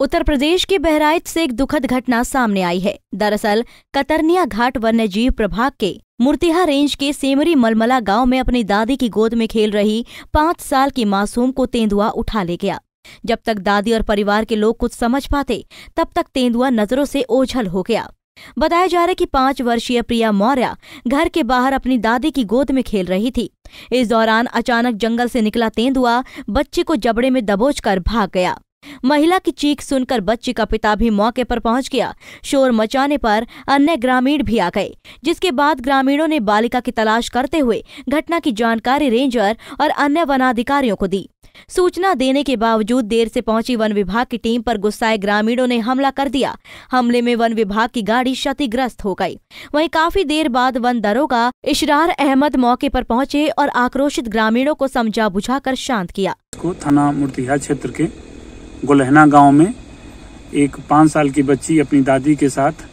उत्तर प्रदेश के बहराइच से एक दुखद घटना सामने आई है दरअसल कतरनिया घाट वन्यजीव प्रभाग के मूर्तिहा रेंज के सेमरी मलमला गांव में अपनी दादी की गोद में खेल रही पाँच साल की मासूम को तेंदुआ उठा ले गया जब तक दादी और परिवार के लोग कुछ समझ पाते तब तक तेंदुआ नजरों से ओझल हो गया बताया जा रहा है कि पांच वर्षीय प्रिया मौर्य घर के बाहर अपनी दादी की गोद में खेल रही थी इस दौरान अचानक जंगल से निकला तेंदुआ बच्चे को जबड़े में दबोचकर भाग गया महिला की चीख सुनकर बच्ची का पिता भी मौके पर पहुंच गया शोर मचाने पर अन्य ग्रामीण भी आ गए जिसके बाद ग्रामीणों ने बालिका की तलाश करते हुए घटना की जानकारी रेंजर और अन्य वनाधिकारियों को दी सूचना देने के बावजूद देर से पहुंची वन विभाग की टीम पर गुस्साए ग्रामीणों ने हमला कर दिया हमले में वन विभाग की गाड़ी क्षतिग्रस्त हो गई वहीं काफी देर बाद वन दरोगा इशरार अहमद मौके पर पहुंचे और आक्रोशित ग्रामीणों को समझा बुझा शांत किया थाना मुर्तिया क्षेत्र के गुलहना गांव में एक पाँच साल की बच्ची अपनी दादी के साथ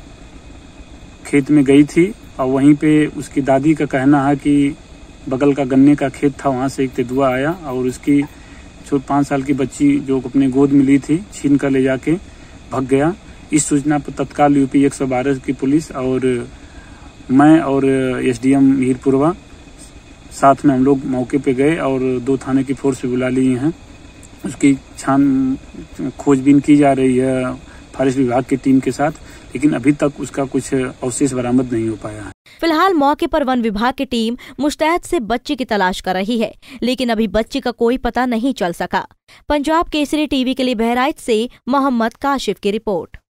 खेत में गई थी और वहीं पे उसकी दादी का कहना है कि बगल का गन्ने का खेत था वहाँ से एक तेंदुआ आया और उसकी छोट पाँच साल की बच्ची जो अपने गोद में ली थी छीन कर ले जाके भग गया इस सूचना पर तत्काल यूपी एक सौ बारह की पुलिस और मैं और एसडीएम मीरपुरवा साथ में हम लोग मौके पे गए और दो थाने की फोर्स भी बुला लिए हैं उसकी छान खोजबीन की जा रही है फॉरेस्ट विभाग की टीम के साथ लेकिन अभी तक उसका कुछ अवशेष बरामद नहीं हो पाया है फिलहाल मौके पर वन विभाग की टीम मुस्तैद से बच्चे की तलाश कर रही है लेकिन अभी बच्चे का कोई पता नहीं चल सका पंजाब केसरी टीवी के लिए बहराइच से मोहम्मद काशिफ की रिपोर्ट